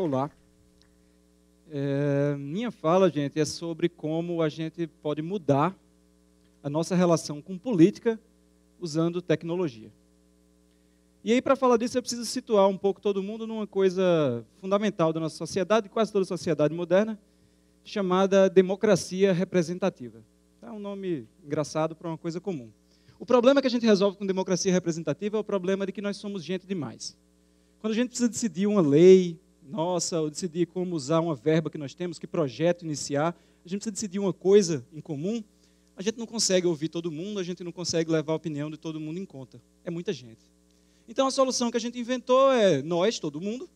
Olá. É, minha fala, gente, é sobre como a gente pode mudar a nossa relação com política usando tecnologia. E aí, para falar disso, eu preciso situar um pouco todo mundo numa coisa fundamental da nossa sociedade, quase toda a sociedade moderna, chamada democracia representativa. É um nome engraçado para uma coisa comum. O problema que a gente resolve com democracia representativa é o problema de que nós somos gente demais. Quando a gente precisa decidir uma lei, nossa, ou decidir como usar uma verba que nós temos, que projeto iniciar. A gente precisa decidir uma coisa em comum. A gente não consegue ouvir todo mundo, a gente não consegue levar a opinião de todo mundo em conta. É muita gente. Então a solução que a gente inventou é nós, todo mundo,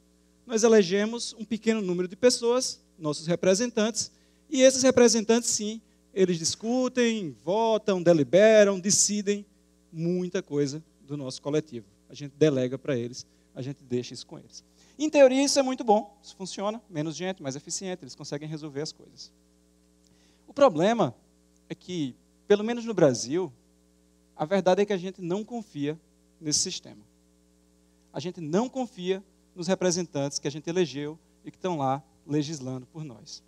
nós elegemos um pequeno número de pessoas, nossos representantes, e esses representantes, sim, eles discutem, votam, deliberam, decidem muita coisa do nosso coletivo. A gente delega para eles, a gente deixa isso com eles. Em teoria, isso é muito bom, isso funciona, menos gente, mais eficiente, eles conseguem resolver as coisas. O problema é que, pelo menos no Brasil, a verdade é que a gente não confia nesse sistema. A gente não confia nos representantes que a gente elegeu e que estão lá legislando por nós.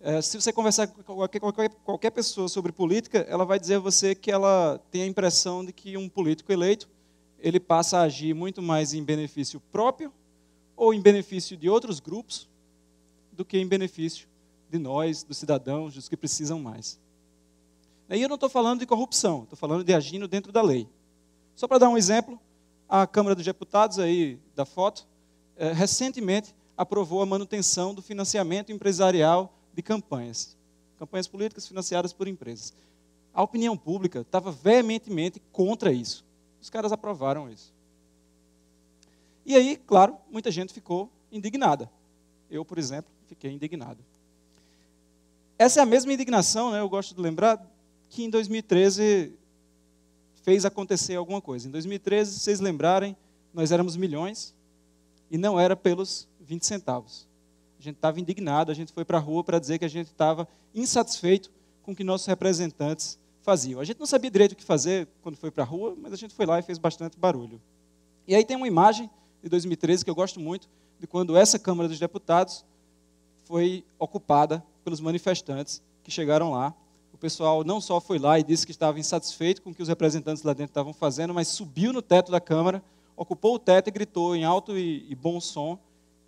É, se você conversar com qualquer, qualquer, qualquer pessoa sobre política, ela vai dizer a você que ela tem a impressão de que um político eleito ele passa a agir muito mais em benefício próprio ou em benefício de outros grupos do que em benefício de nós, dos cidadãos, dos que precisam mais. E eu não estou falando de corrupção, estou falando de agindo dentro da lei. Só para dar um exemplo, a Câmara dos Deputados, aí da foto, eh, recentemente aprovou a manutenção do financiamento empresarial de campanhas. Campanhas políticas financiadas por empresas. A opinião pública estava veementemente contra isso. Os caras aprovaram isso. E aí, claro, muita gente ficou indignada. Eu, por exemplo, fiquei indignado. Essa é a mesma indignação, né, eu gosto de lembrar, que em 2013 fez acontecer alguma coisa. Em 2013, se vocês lembrarem, nós éramos milhões e não era pelos 20 centavos. A gente estava indignado, a gente foi para a rua para dizer que a gente estava insatisfeito com o que nossos representantes faziam. A gente não sabia direito o que fazer quando foi para a rua, mas a gente foi lá e fez bastante barulho. E aí tem uma imagem de 2013, que eu gosto muito, de quando essa Câmara dos Deputados foi ocupada pelos manifestantes que chegaram lá. O pessoal não só foi lá e disse que estava insatisfeito com o que os representantes lá dentro estavam fazendo, mas subiu no teto da Câmara, ocupou o teto e gritou em alto e, e bom som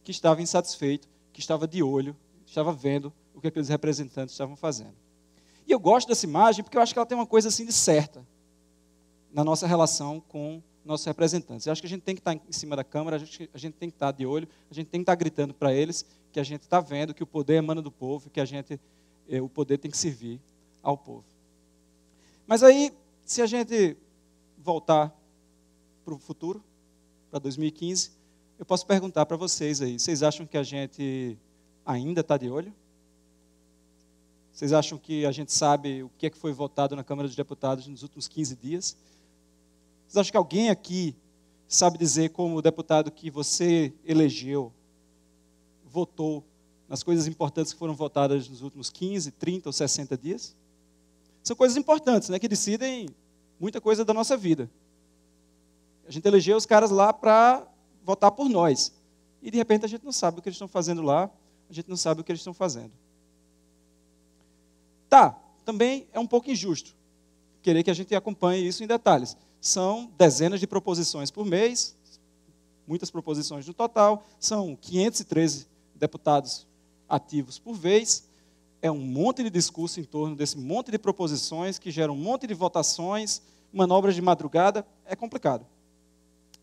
que estava insatisfeito, que estava de olho, estava vendo o que aqueles representantes estavam fazendo. E eu gosto dessa imagem porque eu acho que ela tem uma coisa assim de certa na nossa relação com nossos representantes. Eu acho que a gente tem que estar em cima da Câmara, a gente, a gente tem que estar de olho, a gente tem que estar gritando para eles que a gente está vendo que o poder emana do povo, que a gente, eh, o poder tem que servir ao povo. Mas aí, se a gente voltar para o futuro, para 2015, eu posso perguntar para vocês aí, vocês acham que a gente ainda está de olho? Vocês acham que a gente sabe o que é que foi votado na Câmara dos Deputados nos últimos 15 dias? Vocês acham que alguém aqui sabe dizer como o deputado que você elegeu votou nas coisas importantes que foram votadas nos últimos 15, 30 ou 60 dias? São coisas importantes, né, que decidem muita coisa da nossa vida. A gente elegeu os caras lá para votar por nós. E de repente a gente não sabe o que eles estão fazendo lá, a gente não sabe o que eles estão fazendo. Tá, também é um pouco injusto querer que a gente acompanhe isso em detalhes são dezenas de proposições por mês, muitas proposições no total, são 513 deputados ativos por vez. É um monte de discurso em torno desse monte de proposições que geram um monte de votações, manobras de madrugada. É complicado.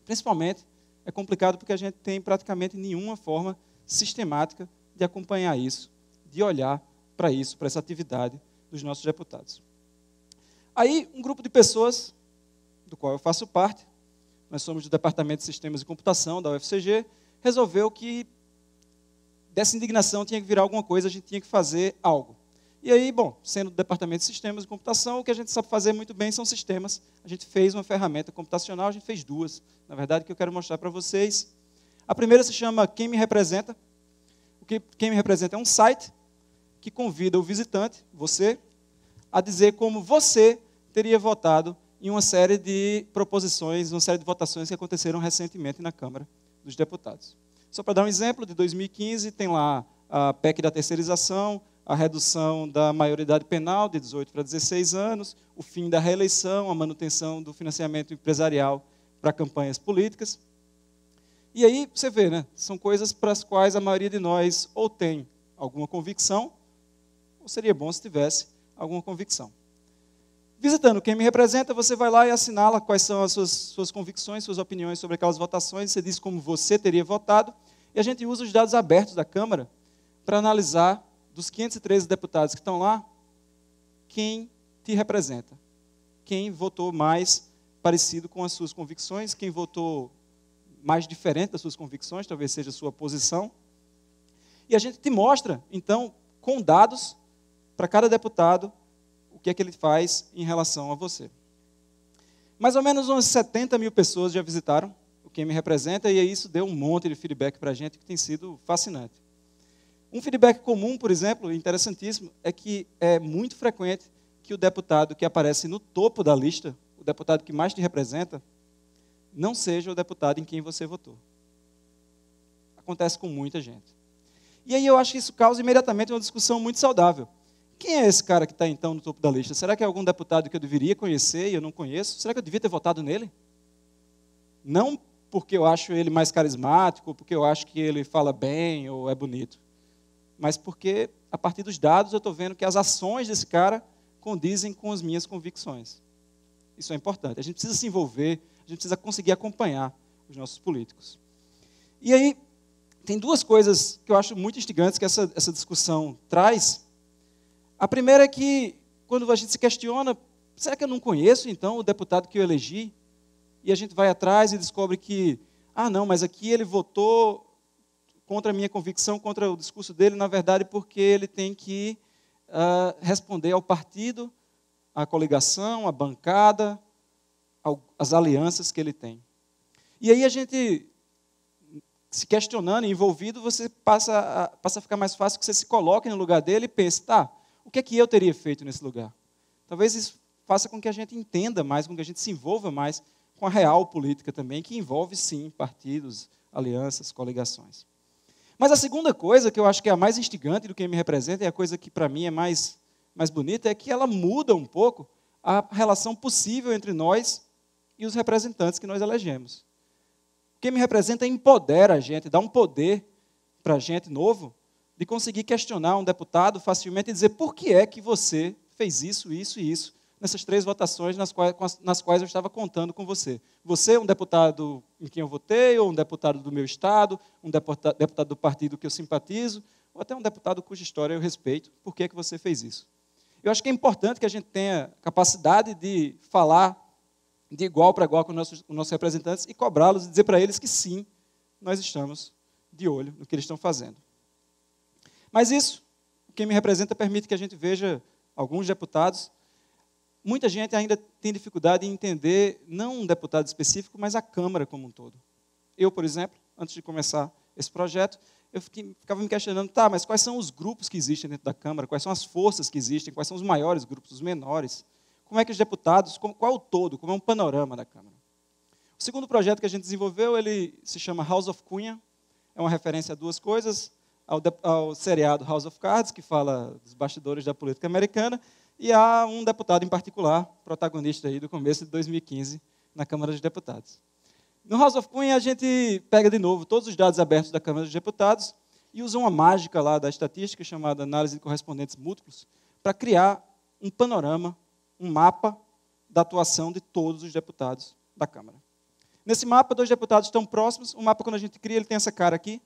Principalmente é complicado porque a gente tem praticamente nenhuma forma sistemática de acompanhar isso, de olhar para isso, para essa atividade dos nossos deputados. Aí um grupo de pessoas do qual eu faço parte, nós somos do Departamento de Sistemas e Computação da UFCG, resolveu que dessa indignação tinha que virar alguma coisa, a gente tinha que fazer algo. E aí, bom, sendo do departamento de sistemas e computação, o que a gente sabe fazer muito bem são sistemas. A gente fez uma ferramenta computacional, a gente fez duas, na verdade, que eu quero mostrar para vocês. A primeira se chama Quem Me Representa. O que Quem Me Representa é um site que convida o visitante, você, a dizer como você teria votado e uma série de proposições, uma série de votações que aconteceram recentemente na Câmara dos Deputados. Só para dar um exemplo, de 2015 tem lá a PEC da terceirização, a redução da maioridade penal de 18 para 16 anos, o fim da reeleição, a manutenção do financiamento empresarial para campanhas políticas. E aí você vê, né? São coisas para as quais a maioria de nós ou tem alguma convicção, ou seria bom se tivesse alguma convicção visitando. Quem me representa, você vai lá e assinala quais são as suas, suas convicções, suas opiniões sobre aquelas votações, você diz como você teria votado, e a gente usa os dados abertos da Câmara para analisar, dos 513 deputados que estão lá, quem te representa. Quem votou mais parecido com as suas convicções, quem votou mais diferente das suas convicções, talvez seja a sua posição. E a gente te mostra, então, com dados para cada deputado, que é que ele faz em relação a você. Mais ou menos uns 70 mil pessoas já visitaram o que me representa, e isso deu um monte de feedback para a gente que tem sido fascinante. Um feedback comum, por exemplo, interessantíssimo, é que é muito frequente que o deputado que aparece no topo da lista, o deputado que mais te representa, não seja o deputado em quem você votou. Acontece com muita gente. E aí eu acho que isso causa imediatamente uma discussão muito saudável. Quem é esse cara que está então no topo da lista? Será que é algum deputado que eu deveria conhecer e eu não conheço? Será que eu devia ter votado nele? Não porque eu acho ele mais carismático, porque eu acho que ele fala bem ou é bonito, mas porque a partir dos dados eu estou vendo que as ações desse cara condizem com as minhas convicções. Isso é importante. A gente precisa se envolver, a gente precisa conseguir acompanhar os nossos políticos. E aí, tem duas coisas que eu acho muito instigantes que essa, essa discussão traz a primeira é que, quando a gente se questiona, será que eu não conheço então o deputado que eu elegi? E a gente vai atrás e descobre que, ah, não, mas aqui ele votou contra a minha convicção, contra o discurso dele, na verdade, porque ele tem que uh, responder ao partido, à coligação, à bancada, ao, às alianças que ele tem. E aí a gente, se questionando, envolvido, você passa a, passa a ficar mais fácil que você se coloque no lugar dele e pense, tá, o que é que eu teria feito nesse lugar? Talvez isso faça com que a gente entenda mais, com que a gente se envolva mais com a real política também, que envolve sim partidos, alianças, coligações. Mas a segunda coisa que eu acho que é a mais instigante do que me representa e a coisa que para mim é mais mais bonita é que ela muda um pouco a relação possível entre nós e os representantes que nós elegemos. Quem me representa é empodera a gente, dá um poder para a gente novo, de conseguir questionar um deputado facilmente e dizer por que é que você fez isso, isso e isso nessas três votações nas quais, nas quais eu estava contando com você. Você, é um deputado em quem eu votei, ou um deputado do meu estado, um deputado, deputado do partido que eu simpatizo, ou até um deputado cuja história eu respeito, por que é que você fez isso? Eu acho que é importante que a gente tenha capacidade de falar de igual para igual com nossos, nossos representantes e cobrá-los e dizer para eles que sim, nós estamos de olho no que eles estão fazendo. Mas isso, quem me representa, permite que a gente veja alguns deputados. Muita gente ainda tem dificuldade em entender, não um deputado específico, mas a Câmara como um todo. Eu, por exemplo, antes de começar esse projeto, eu fiquei, ficava me questionando, tá, mas quais são os grupos que existem dentro da Câmara? Quais são as forças que existem? Quais são os maiores grupos, os menores? Como é que os deputados, como, qual é o todo, como é um panorama da Câmara? O segundo projeto que a gente desenvolveu, ele se chama House of Cunha, é uma referência a duas coisas ao, ao seriado House of Cards, que fala dos bastidores da política americana, e há um deputado em particular, protagonista aí do começo de 2015, na Câmara dos Deputados. No House of Queen, a gente pega de novo todos os dados abertos da Câmara dos Deputados e usa uma mágica lá da estatística chamada análise de correspondentes múltiplos para criar um panorama, um mapa da atuação de todos os deputados da Câmara. Nesse mapa, dois deputados estão próximos. O mapa, quando a gente cria, ele tem essa cara aqui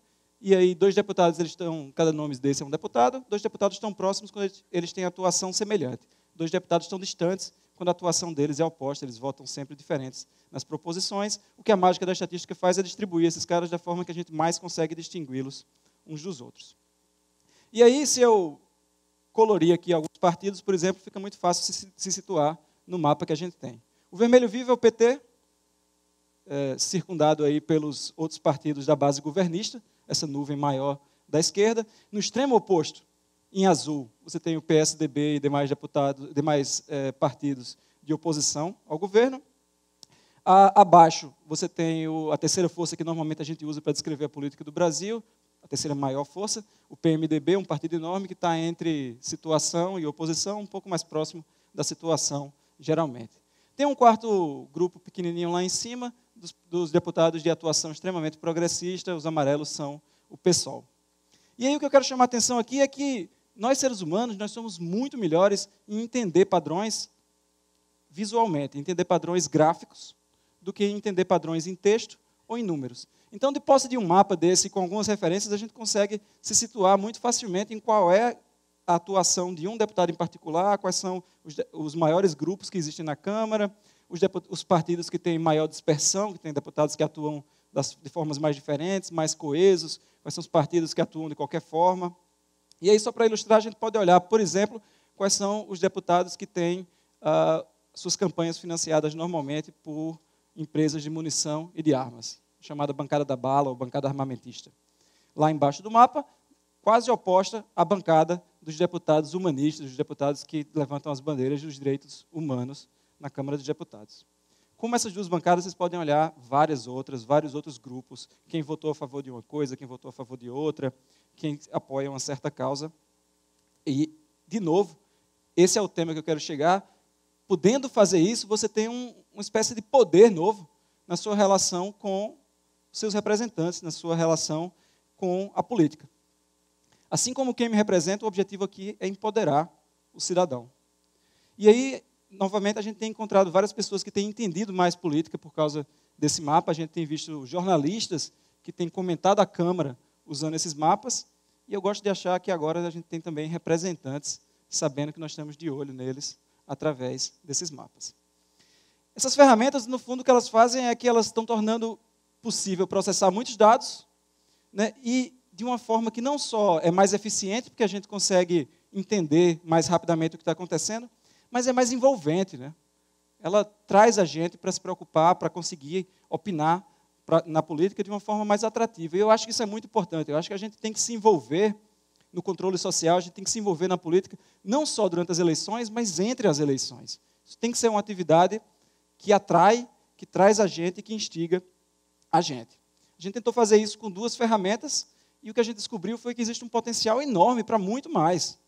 e aí dois deputados, eles estão, cada nome desse é um deputado, dois deputados estão próximos quando eles, têm atuação semelhante. Dois deputados estão distantes quando a atuação deles é oposta, eles votam sempre diferentes nas proposições. O que a mágica da estatística faz é distribuir esses caras da forma que a gente mais consegue distingui-los uns dos outros. E aí, se eu colorir aqui alguns partidos, por exemplo, fica muito fácil se, se situar no mapa que a gente tem. O vermelho vivo é o PT, é, circundado aí pelos outros partidos da base governista essa nuvem maior da esquerda. No extremo oposto, em azul, você tem o PSDB e demais deputados, demais é, partidos de oposição ao governo. A, abaixo, você tem o, a terceira força que normalmente a gente usa para descrever a política do Brasil, a terceira maior força, o PMDB, um partido enorme que está entre situação e oposição, um pouco mais próximo da situação, geralmente. Tem um quarto grupo pequenininho lá em cima, dos, dos deputados de atuação extremamente progressista, os amarelos são o PSOL. E aí o que eu quero chamar a atenção aqui é que nós seres humanos, nós somos muito melhores em entender padrões visualmente, entender padrões gráficos, do que entender padrões em texto ou em números. Então, de posse de um mapa desse com algumas referências, a gente consegue se situar muito facilmente em qual é a atuação de um deputado em particular, quais são os, os maiores grupos que existem na Câmara, os, os partidos que têm maior dispersão, que têm deputados que atuam das, de formas mais diferentes, mais coesos, quais são os partidos que atuam de qualquer forma. E aí, só para ilustrar, a gente pode olhar, por exemplo, quais são os deputados que têm ah, suas campanhas financiadas normalmente por empresas de munição e de armas, chamada bancada da bala ou bancada armamentista. Lá embaixo do mapa, quase oposta à bancada dos deputados humanistas, dos deputados que levantam as bandeiras dos direitos humanos na Câmara dos Deputados. Como essas duas bancadas, vocês podem olhar várias outras, vários outros grupos, quem votou a favor de uma coisa, quem votou a favor de outra, quem apoia uma certa causa. E, de novo, esse é o tema que eu quero chegar. Podendo fazer isso, você tem um, uma espécie de poder novo na sua relação com seus representantes, na sua relação com a política. Assim como quem me representa, o objetivo aqui é empoderar o cidadão. E aí novamente, a gente tem encontrado várias pessoas que têm entendido mais política por causa desse mapa. A gente tem visto jornalistas que têm comentado a Câmara usando esses mapas. E eu gosto de achar que agora a gente tem também representantes sabendo que nós estamos de olho neles através desses mapas. Essas ferramentas, no fundo, o que elas fazem é que elas estão tornando possível processar muitos dados né, e de uma forma que não só é mais eficiente, porque a gente consegue entender mais rapidamente o que está acontecendo, mas é mais envolvente, né? Ela traz a gente para se preocupar, para conseguir opinar pra, na política de uma forma mais atrativa. E eu acho que isso é muito importante. Eu acho que a gente tem que se envolver no controle social, a gente tem que se envolver na política, não só durante as eleições, mas entre as eleições. Isso tem que ser uma atividade que atrai, que traz a gente, que instiga a gente. A gente tentou fazer isso com duas ferramentas e o que a gente descobriu foi que existe um potencial enorme para muito mais.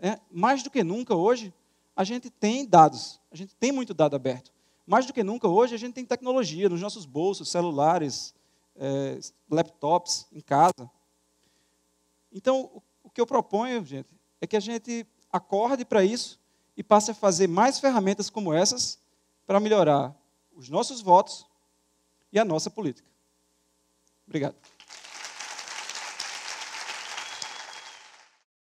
É, mais do que nunca hoje, a gente tem dados, a gente tem muito dado aberto. Mais do que nunca, hoje a gente tem tecnologia nos nossos bolsos, celulares, é, laptops em casa. Então, o que eu proponho, gente, é que a gente acorde para isso e passe a fazer mais ferramentas como essas para melhorar os nossos votos e a nossa política. Obrigado.